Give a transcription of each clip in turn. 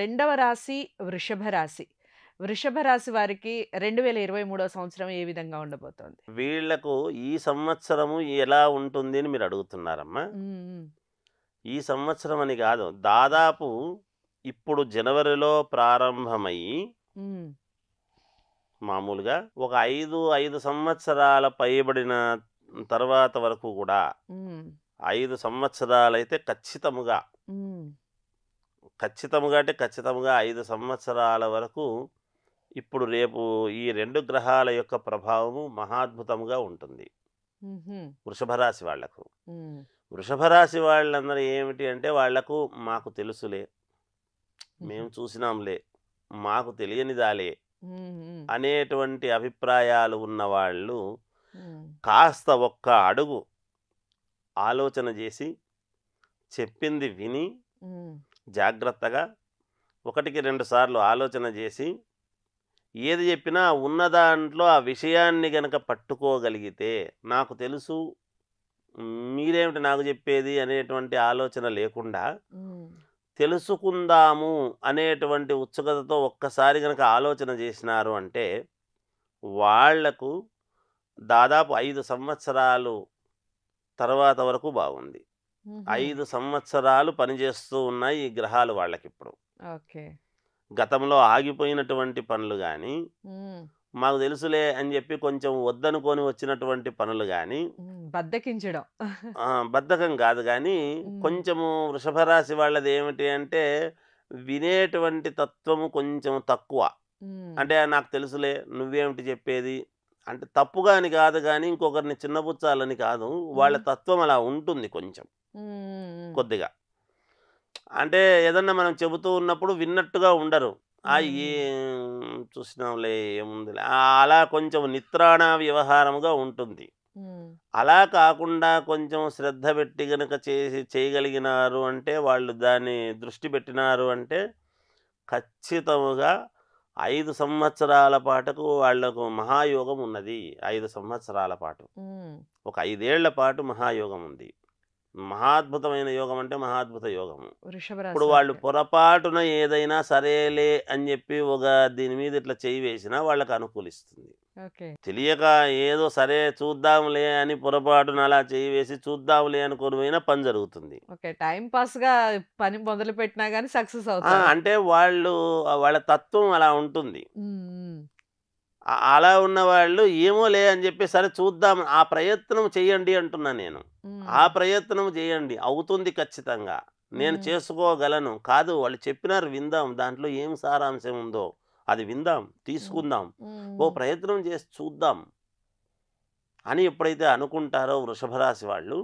రెండవ రాశి వృషభ రాశి వృషభ రాశి వారికి రెండు వేల ఇరవై మూడో సంవత్సరం ఏ విధంగా ఉండబోతోంది వీళ్లకు ఈ సంవత్సరము ఎలా ఉంటుంది అని మీరు అడుగుతున్నారమ్మా ఈ సంవత్సరం అని కాదు దాదాపు ఇప్పుడు జనవరిలో ప్రారంభమయ్యి మామూలుగా ఒక ఐదు ఐదు సంవత్సరాల పైబడిన తర్వాత వరకు కూడా ఐదు సంవత్సరాలైతే ఖచ్చితముగా ఖచ్చితంగా అంటే ఖచ్చితంగా ఐదు సంవత్సరాల వరకు ఇప్పుడు రేపు ఈ రెండు గ్రహాల యొక్క ప్రభావము మహాద్భుతంగా ఉంటుంది వృషభ రాశి వాళ్లకు వృషభ రాశి వాళ్ళందరూ ఏమిటి అంటే వాళ్లకు మాకు తెలుసులే మేము చూసినాంలే మాకు తెలియని దాలే అనేటువంటి అభిప్రాయాలు ఉన్న వాళ్ళు కాస్త ఒక్క అడుగు ఆలోచన చేసి చెప్పింది విని జాగ్రత్తగా ఒకటికి రెండు సార్లు ఆలోచన చేసి ఏది చెప్పినా ఉన్న దాంట్లో ఆ విషయాన్ని గనక పట్టుకోగలిగితే నాకు తెలుసు మీరేమిటి నాకు చెప్పేది అనేటువంటి ఆలోచన లేకుండా తెలుసుకుందాము అనేటువంటి ఉత్సుకతతో ఒక్కసారి కనుక ఆలోచన చేసినారు అంటే వాళ్లకు దాదాపు ఐదు సంవత్సరాలు తర్వాత వరకు బాగుంది ఐదు సంవత్సరాలు పనిచేస్తూ ఉన్నాయి ఈ గ్రహాలు వాళ్ళకి ఇప్పుడు గతంలో ఆగిపోయినటువంటి పనులు కానీ మాకు తెలుసులే అని చెప్పి కొంచెం వద్దనుకొని వచ్చినటువంటి పనులు కానీ బద్దకించడం బద్దకం కాదు కానీ కొంచెము వృషభ రాశి వాళ్ళది ఏమిటి అంటే వినేటువంటి తత్వము కొంచెం తక్కువ అంటే నాకు తెలుసులే నువ్వేమిటి చెప్పేది అంటే తప్పుగా అని కాదు కానీ ఇంకొకరిని చిన్నపుచ్చాలని కాదు వాళ్ళ తత్వం అలా ఉంటుంది కొంచెం కొద్దిగా అంటే ఏదన్నా మనం చెబుతూ ఉన్నప్పుడు విన్నట్టుగా ఉండరు ఆ ఏ చూసినాంలే ఏముందిలే అలా కొంచెం నిత్రాణ వ్యవహారముగా ఉంటుంది అలా కాకుండా కొంచెం శ్రద్ధ పెట్టి గనుక చేసి చేయగలిగినారు అంటే వాళ్ళు దాన్ని దృష్టి పెట్టినారు అంటే ఖచ్చితముగా ఐదు సంవత్సరాల పాటకు వాళ్లకు మహాయోగం ఉన్నది ఐదు సంవత్సరాల పాటు ఒక ఐదేళ్ల పాటు మహాయోగం ఉంది మహాద్భుతమైన యోగం అంటే మహాద్భుత యోగము ఇప్పుడు వాళ్ళు పొరపాటున ఏదైనా సరేలే అని చెప్పి ఒక దీని మీద ఇట్లా చేయి వేసినా వాళ్ళకి అనుకూలిస్తుంది తెలియక ఏదో సరే చూద్దాంలే అని పొరపాటున అలా చేయి వేసి చూద్దాంలే అని పోయినా పని జరుగుతుంది టైం పాస్ గా పని మొదలు పెట్టినా గానీ సక్సెస్ అవుతుంది అంటే వాళ్ళు వాళ్ళ తత్వం అలా ఉంటుంది అలా ఉన్నవాళ్ళు ఏమో లే అని చెప్పి సరే చూద్దాం ఆ ప్రయత్నం చేయండి అంటున్నా నేను ఆ ప్రయత్నం చేయండి అవుతుంది ఖచ్చితంగా నేను చేసుకోగలను కాదు వాళ్ళు చెప్పినారు విందాం దాంట్లో ఏం సారాంశం ఉందో అది విందాం తీసుకుందాం ఓ ప్రయత్నం చేసి చూద్దాం అని ఎప్పుడైతే అనుకుంటారో వృషభరాశి వాళ్ళు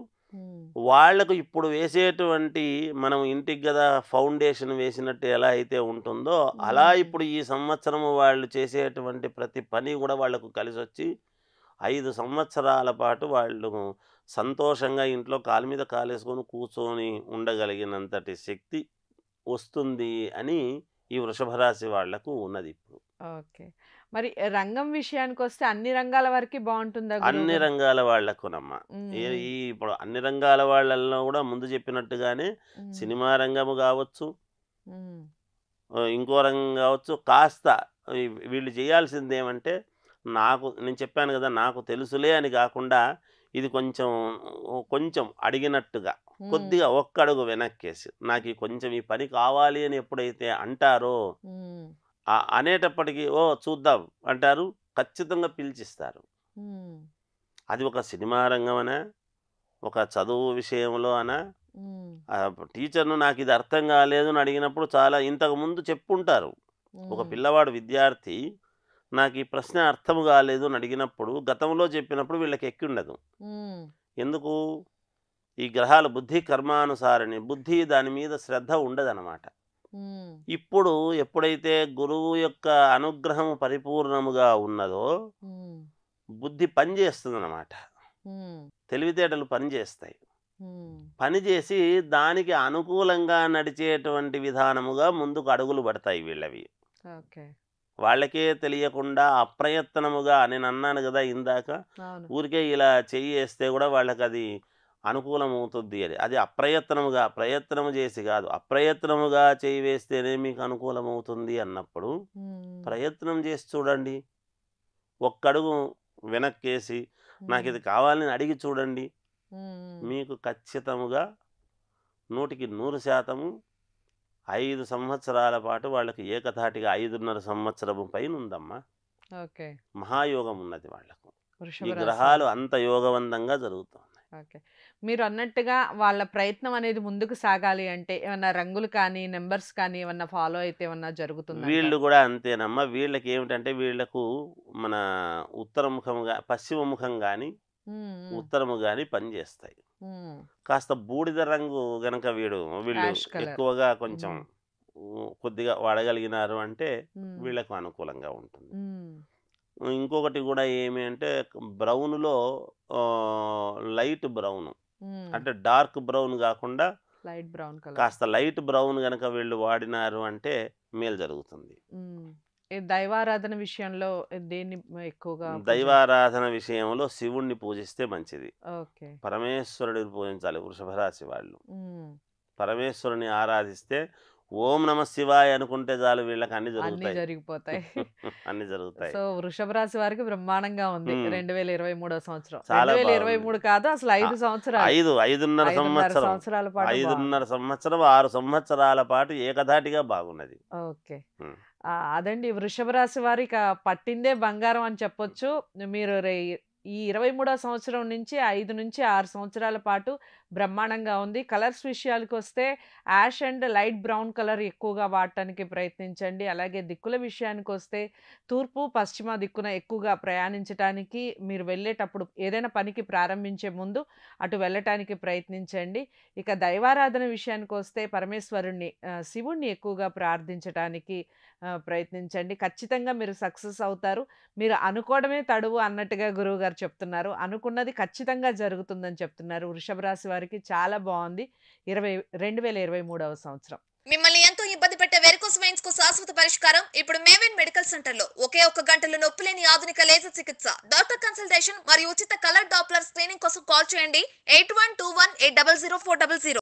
వాళ్లకు ఇప్పుడు వేసేటువంటి మనం ఇంటికి కదా ఫౌండేషన్ వేసినట్టు ఎలా అయితే ఉంటుందో అలా ఇప్పుడు ఈ సంవత్సరము వాళ్ళు చేసేటువంటి ప్రతి పని కూడా వాళ్లకు కలిసి వచ్చి ఐదు సంవత్సరాల పాటు వాళ్ళు సంతోషంగా ఇంట్లో కాలు మీద కాలేసుకొని కూర్చొని ఉండగలిగినంతటి శక్తి వస్తుంది అని ఈ వృషభరాశి వాళ్లకు ఉన్నది ఇప్పుడు ఓకే మరి రంగం విషయానికి వస్తే అన్ని రంగాల వరకు బాగుంటుందా అన్ని రంగాల నమ్మ ఈ ఇప్పుడు అన్ని రంగాల వాళ్ళల్లో కూడా ముందు చెప్పినట్టుగానే సినిమా రంగము కావచ్చు ఇంకో రంగం కావచ్చు కాస్త వీళ్ళు చేయాల్సింది ఏమంటే నాకు నేను చెప్పాను కదా నాకు తెలుసులే అని కాకుండా ఇది కొంచెం కొంచెం అడిగినట్టుగా కొద్దిగా ఒక్కడుగు వెనక్కేసి నాకు కొంచెం ఈ పని కావాలి అని ఎప్పుడైతే అంటారో అనేటప్పటికీ ఓ చూద్దాం అంటారు ఖచ్చితంగా పిలిచిస్తారు అది ఒక సినిమా రంగం అనా ఒక చదువు విషయంలో అనా టీచర్ను నాకు ఇది అర్థం కాలేదు అని అడిగినప్పుడు చాలా ఇంతకుముందు చెప్పుంటారు ఒక పిల్లవాడు విద్యార్థి నాకు ఈ ప్రశ్న అర్థం కాలేదు అని అడిగినప్పుడు గతంలో చెప్పినప్పుడు వీళ్ళకి ఎక్కి ఉండదు ఎందుకు ఈ గ్రహాలు బుద్ధి కర్మానుసారిని బుద్ధి దాని మీద శ్రద్ధ ఉండదన్నమాట ఇప్పుడు ఎప్పుడైతే గురువు యొక్క అనుగ్రహం పరిపూర్ణముగా ఉన్నదో బుద్ధి పనిచేస్తుంది అనమాట తెలివితేటలు పనిచేస్తాయి పనిచేసి దానికి అనుకూలంగా నడిచేటువంటి విధానముగా ముందుకు అడుగులు పడతాయి వీళ్ళవి వాళ్ళకే తెలియకుండా అప్రయత్నముగా నేను అన్నాను కదా ఇందాక ఊరికే ఇలా చేయి వేస్తే కూడా వాళ్ళకి అది అనుకూలమవుతుంది అని అది అప్రయత్నముగా ప్రయత్నము చేసి కాదు అప్రయత్నముగా చేయి వేస్తేనే మీకు అనుకూలమవుతుంది అన్నప్పుడు ప్రయత్నం చేసి చూడండి ఒక్కడుగు వెనక్కేసి నాకు ఇది కావాలని అడిగి చూడండి మీకు ఖచ్చితముగా నూటికి నూరు శాతము ఐదు సంవత్సరాల పాటు వాళ్ళకి ఏకధాటిగా ఐదున్నర సంవత్సరము పైన ఉందమ్మా మహాయోగం ఉన్నది వాళ్ళకు ఈ గ్రహాలు అంత యోగవంతంగా జరుగుతాం ఓకే మీరు అన్నట్టుగా వాళ్ళ ప్రయత్నం అనేది ముందుకు సాగాలి అంటే ఏమన్నా రంగులు కానీ నెంబర్స్ కానీ ఏమన్నా ఫాలో అయితే ఏమన్నా జరుగుతుంది వీళ్ళు కూడా అంతేనమ్మా వీళ్ళకి ఏమిటంటే వీళ్ళకు మన ఉత్తరముఖంగా పశ్చిమముఖం కానీ ఉత్తరము కానీ పనిచేస్తాయి కాస్త బూడిద రంగు గనక వీడు వీళ్ళు ఎక్కువగా కొంచెం కొద్దిగా వాడగలిగినారు అంటే వీళ్ళకు అనుకూలంగా ఉంటుంది ఇంకొకటి కూడా ఏమి అంటే బ్రౌన్లో లైట్ బ్రౌన్ అంటే డార్క్ బ్రౌన్ కాకుండా లైట్ బ్రౌన్ కాస్త లైట్ బ్రౌన్ కనుక వీళ్ళు వాడినారు అంటే మేలు జరుగుతుంది దైవారాధన విషయంలో దేన్ని ఎక్కువగా దైవారాధన విషయంలో శివుణ్ణి పూజిస్తే మంచిది పరమేశ్వరుడిని పూజించాలి వృషభరాశి వాళ్ళు పరమేశ్వరుని ఆరాధిస్తే ఓం నమ శివాయ అనుకుంటే చాలు వీళ్ళకి అన్ని జరుగుతాయి జరిగిపోతాయి అన్ని జరుగుతాయి సో వృషభ రాశి వారికి బ్రహ్మాండంగా ఉంది రెండు వేల ఇరవై మూడో సంవత్సరం చాలా ఇరవై మూడు కాదు అసలు ఐదు సంవత్సరాలు ఐదు ఐదున్నర సంవత్సరం సంవత్సరాల పాటు ఐదున్నర సంవత్సరం ఆరు సంవత్సరాల పాటు ఏకధాటిగా బాగున్నది ఓకే అదండి వృషభ రాశి వారికి పట్టిందే బంగారం అని చెప్పొచ్చు మీరు ఈ ఇరవై మూడో సంవత్సరం నుంచి ఐదు నుంచి ఆరు సంవత్సరాల పాటు బ్రహ్మాండంగా ఉంది కలర్స్ విషయాలకు వస్తే ash and light brown colour ఎక్కువగా వాడటానికి ప్రయత్నించండి అలాగే దిక్కుల విషయానికి వస్తే తూర్పు పశ్చిమ దిక్కున ఎక్కువగా ప్రయాణించడానికి మీరు వెళ్ళేటప్పుడు ఏదైనా పనికి ప్రారంభించే ముందు అటు వెళ్ళటానికి ప్రయత్నించండి ఇక దైవారాధన విషయానికి వస్తే పరమేశ్వరుణ్ణి శివుణ్ణి ఎక్కువగా ప్రార్థించడానికి ప్రయత్నించండి ఖచ్చితంగా మీరు సక్సెస్ అవుతారు మీరు అనుకోవడమే తడువు అన్నట్టుగా గురువుగారు గారు చెప్తున్నారు అనుకున్నది ఖచ్చితంగా జరుగుతుందని చెప్తున్నారు వృషభ రాశి వారికి చాలా బాగుంది ఇరవై రెండు వేల ఇరవై మూడవ సంవత్సరం మిమ్మల్ని ఎంతో ఇబ్బంది పెట్టే వెరికోస్ మైన్స్ కు శాశ్వత పరిష్కారం ఇప్పుడు మేవెన్ మెడికల్ సెంటర్ లో ఒకే ఒక్క గంటలో నొప్పి లేని ఆధునిక లేజర్ చికిత్స డాక్టర్ కన్సల్టేషన్ మరియు ఉచిత కలర్ డాప్లర్ స్క్రీనింగ్ కోసం కాల్ చేయండి eight one two one eight double zero four double zero